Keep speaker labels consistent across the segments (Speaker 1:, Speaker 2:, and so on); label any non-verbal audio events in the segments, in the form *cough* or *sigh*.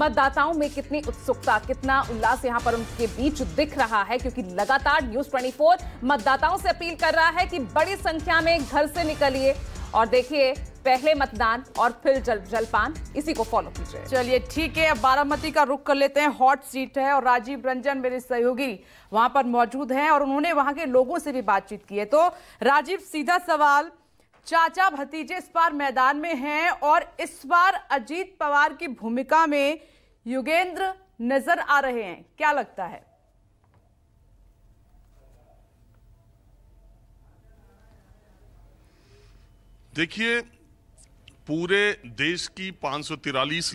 Speaker 1: मतदाताओं में कितनी उत्सुकता कितना उल्लास यहाँ पर उनके बीच दिख रहा है क्योंकि लगातार न्यूज 24 मतदाताओं से अपील कर रहा है कि बड़ी संख्या में घर से निकलिए और देखिए पहले मतदान और फिर जल जलपान इसी को फॉलो कीजिए चलिए ठीक है अब बारामती का रुख कर लेते हैं हॉट सीट है और राजीव रंजन मेरे सहयोगी वहां पर मौजूद हैं और उन्होंने वहां के लोगों से भी बातचीत की है तो राजीव सीधा सवाल चाचा भतीजे इस बार मैदान में हैं और इस बार अजीत पवार की भूमिका में युगेंद्र नजर आ रहे हैं क्या लगता है
Speaker 2: देखिए पूरे देश की पांच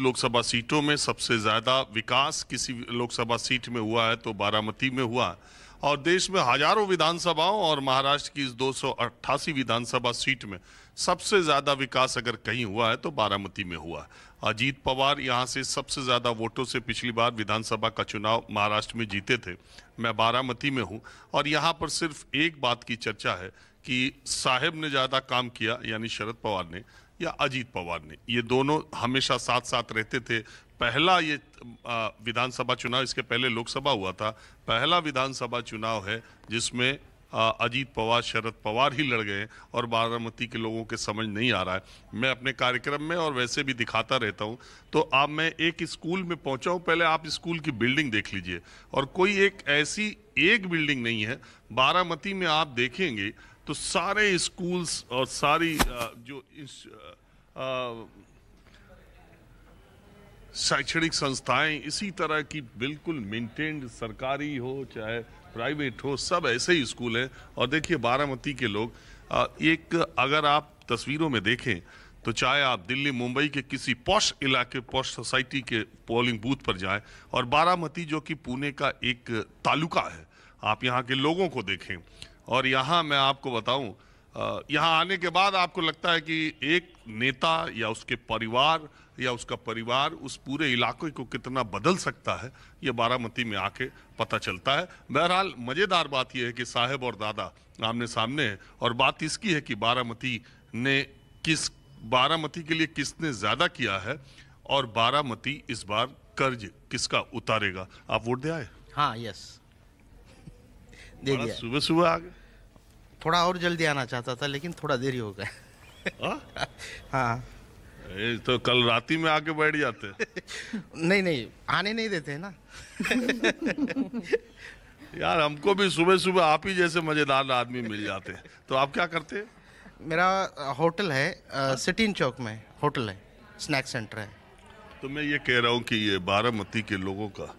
Speaker 2: लोकसभा सीटों में सबसे ज़्यादा विकास किसी लोकसभा सीट में हुआ है तो बारामती में हुआ है और देश में हजारों विधानसभाओं और महाराष्ट्र की इस दो विधानसभा सीट में सबसे ज़्यादा विकास अगर कहीं हुआ है तो बारामती में हुआ है अजीत पवार यहाँ से सबसे ज़्यादा वोटों से पिछली बार विधानसभा का चुनाव महाराष्ट्र में जीते थे मैं बारामती में हूँ और यहाँ पर सिर्फ एक बात की चर्चा है कि साहेब ने ज़्यादा काम किया यानी शरद पवार ने या अजीत पवार ने ये दोनों हमेशा साथ साथ रहते थे पहला ये विधानसभा चुनाव इसके पहले लोकसभा हुआ था पहला विधानसभा चुनाव है जिसमें अजीत पवार शरद पवार ही लड़ गए और बारामती के लोगों के समझ नहीं आ रहा है मैं अपने कार्यक्रम में और वैसे भी दिखाता रहता हूं तो आप मैं एक स्कूल में पहुंचा हूं पहले आप स्कूल की बिल्डिंग देख लीजिए और कोई एक ऐसी एक बिल्डिंग नहीं है बारामती में आप देखेंगे तो सारे स्कूल्स और सारी जो इस, आ, आ, शैक्षणिक संस्थाएं इसी तरह की बिल्कुल मेंटेन्ड सरकारी हो चाहे प्राइवेट हो सब ऐसे ही स्कूल हैं और देखिए बारामती के लोग एक अगर आप तस्वीरों में देखें तो चाहे आप दिल्ली मुंबई के किसी पौश इलाके पौश सोसाइटी के पोलिंग बूथ पर जाएं और बारामती जो कि पुणे का एक तालुका है आप यहाँ के लोगों को देखें और यहाँ मैं आपको बताऊँ यहाँ आने के बाद आपको लगता है कि एक नेता या उसके परिवार या उसका परिवार उस पूरे इलाके को कितना बदल सकता है ये बारामती में आके पता चलता है बहरहाल मज़ेदार बात यह है कि साहब और दादा आमने सामने है और बात इसकी है कि बारामती ने किस बारामती के लिए किसने ज़्यादा किया है और बारामती इस बार कर्ज किसका उतारेगा आप वोट दे आए हाँ यस
Speaker 1: दे दिया सुबह सुबह आ गए थोड़ा और जल्दी आना चाहता था लेकिन थोड़ा देरी हो गया हाँ,
Speaker 2: हाँ। ये तो कल रात में आके बैठ जाते
Speaker 1: नहीं नहीं आने नहीं देते है ना
Speaker 2: यार हमको भी सुबह सुबह आप ही जैसे मजेदार आदमी मिल जाते तो आप क्या करते मेरा
Speaker 1: होटल है सिटीन चौक में होटल है स्नैक सेंटर है
Speaker 2: तो मैं ये कह रहा हूँ कि ये बारामती के लोगों का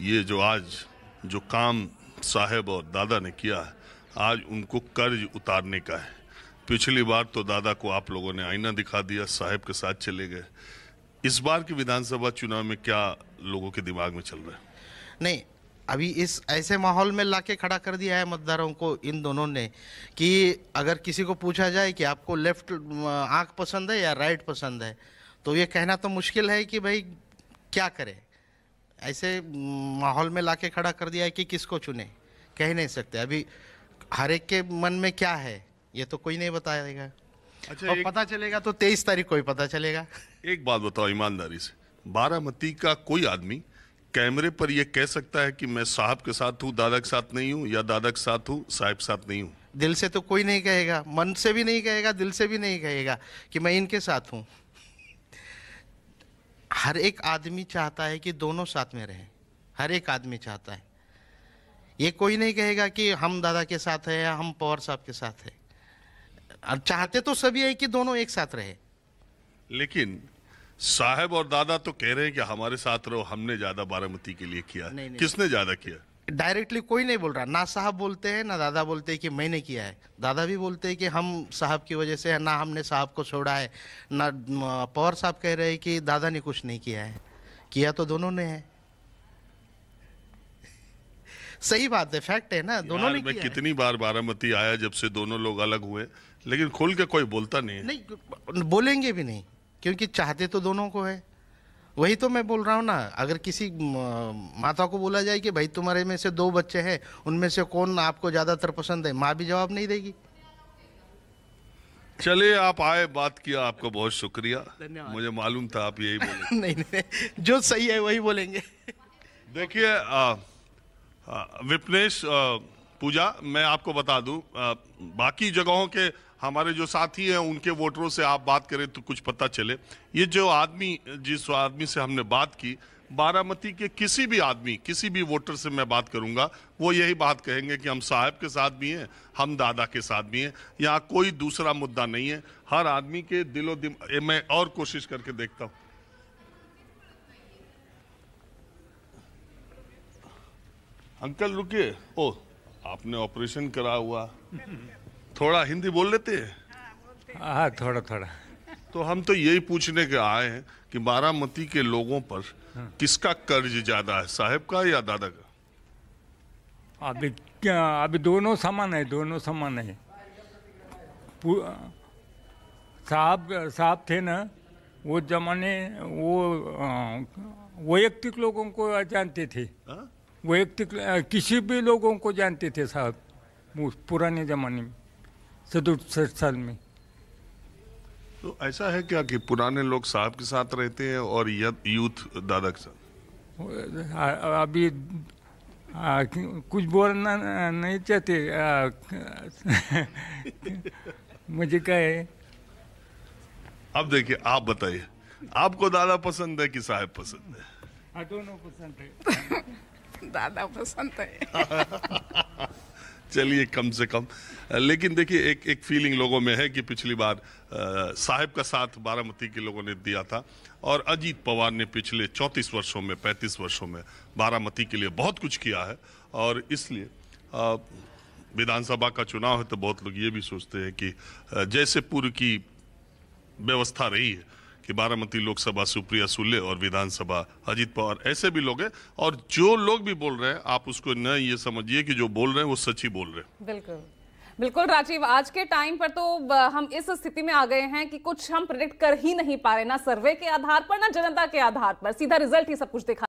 Speaker 2: ये जो आज जो काम साहब और दादा ने किया है आज उनको कर्ज उतारने का है पिछली बार तो दादा को आप लोगों ने आईना दिखा दिया साहेब के साथ चले गए इस बार की विधानसभा चुनाव में क्या लोगों के दिमाग में चल रहा है
Speaker 1: नहीं अभी इस ऐसे माहौल में लाके खड़ा कर दिया है मतदारों को इन दोनों ने कि अगर किसी को पूछा जाए कि आपको लेफ्ट आंख पसंद है या राइट पसंद है तो ये कहना तो मुश्किल है कि भाई क्या करें ऐसे माहौल में लाके खड़ा कर दिया है कि किसको चुने कह नहीं सकते अभी हर एक के मन में क्या है ये तो कोई नहीं बताएगा अच्छा और पता चलेगा तो तेईस तारीख को ही पता चलेगा
Speaker 2: एक बात बताओ ईमानदारी से बारामती का कोई आदमी कैमरे पर यह कह सकता है कि मैं साहब के साथ हूँ दादा के साथ नहीं हूँ या दादा के साथ हूँ साहब के साथ नहीं हूँ
Speaker 1: दिल से तो कोई नहीं कहेगा मन से भी नहीं कहेगा दिल से भी नहीं कहेगा कि मैं इनके साथ हूँ हर एक आदमी चाहता है कि दोनों साथ में रहें हर एक आदमी चाहता है ये कोई नहीं कहेगा कि हम दादा के साथ है या हम पवार साहब के साथ है चाहते तो सभी है कि दोनों एक साथ रहे
Speaker 2: लेकिन साहब और दादा तो कह रहे हैं कि हमारे साथ रहो हमने ज्यादा बारामती के लिए किया नहीं, नहीं, किसने ज्यादा किया
Speaker 1: डायरेक्टली कोई नहीं बोल रहा ना साहब बोलते हैं ना दादा बोलते हैं कि मैंने किया है दादा भी बोलते हैं कि हम साहब की वजह से है ना हमने साहब को छोड़ा है ना पवार साहब कह रहे हैं कि दादा ने कुछ नहीं किया है किया तो दोनों ने है *laughs* सही बात है फैक्ट है ना
Speaker 2: दोनों ने कितनी बार बारामती आया जब से दोनों लोग अलग हुए लेकिन खुल के कोई बोलता नहीं
Speaker 1: नहीं बोलेंगे भी नहीं क्योंकि चाहते तो दोनों को है वही तो मैं बोल रहा हूँ ना अगर किसी माता को बोला जाए कि भाई तुम्हारे में से दो बच्चे हैं उनमें से कौन आपको ज़्यादातर पसंद है माँ भी जवाब नहीं देगी
Speaker 2: चलिए आप आए बात किया आपका बहुत शुक्रिया मुझे मालूम था आप यही बोले *laughs* नहीं, नहीं जो सही
Speaker 1: है वही बोलेंगे
Speaker 2: देखिए विपनेश पूजा मैं आपको बता दूं बाकी जगहों के हमारे जो साथी हैं उनके वोटरों से आप बात करें तो कुछ पता चले ये जो आदमी जिस आदमी से हमने बात की बारामती के किसी भी आदमी किसी भी वोटर से मैं बात करूंगा वो यही बात कहेंगे कि हम साहब के साथ भी हैं हम दादा के साथ भी हैं यहाँ कोई दूसरा मुद्दा नहीं है हर आदमी के दिलो दिम मैं और कोशिश करके देखता हूँ अंकल रुकिए ओ आपने ऑपरेशन करा हुआ थोड़ा हिंदी बोल लेते हैं हाँ, हाँ थोड़ा थोड़ा तो हम तो यही पूछने के आए हैं कि बारामती के लोगों पर हाँ। किसका कर्ज ज्यादा है साहब का या दादा का अभी
Speaker 1: अभी दोनों समान है दोनों समान है साहब साहब थे ना वो जमाने वो हाँ, वैयक्तिक लोगों को जानते थे हाँ? वैयक्तिक किसी भी लोगों को जानते थे साहब पुराने ज़माने में सदसठ साल में
Speaker 2: तो ऐसा है क्या कि पुराने लोग साहब के साथ रहते हैं और यूथ दादा के साथ
Speaker 1: अभी आ, कुछ बोलना नहीं चाहते *laughs* मुझे क्या है
Speaker 2: अब देखिए आप बताइए आपको दादा पसंद है कि साहब पसंद है
Speaker 1: हाँ, दोनों पसंद है *laughs* दादा पसंद है
Speaker 2: *laughs* चलिए कम से कम लेकिन देखिए एक एक फीलिंग लोगों में है कि पिछली बार साहब का साथ बारामती के लोगों ने दिया था और अजीत पवार ने पिछले 34 वर्षों में 35 वर्षों में बारामती के लिए बहुत कुछ किया है और इसलिए विधानसभा का चुनाव है तो बहुत लोग ये भी सोचते हैं कि जैसे पूर्व की व्यवस्था रही है कि बारामती लोकसभा सुप्रिया सुले और विधानसभा अजीत पवार ऐसे भी लोग हैं और जो लोग भी बोल रहे हैं आप उसको न ये समझिए कि जो बोल रहे हैं वो सच ही बोल रहे हैं
Speaker 1: बिल्कुल बिल्कुल राजीव आज के टाइम पर तो हम इस स्थिति में आ गए हैं कि कुछ हम प्रिडिक्ट कर ही नहीं पा रहे ना सर्वे के आधार पर ना जनता के आधार पर सीधा रिजल्ट ही सब कुछ दिखा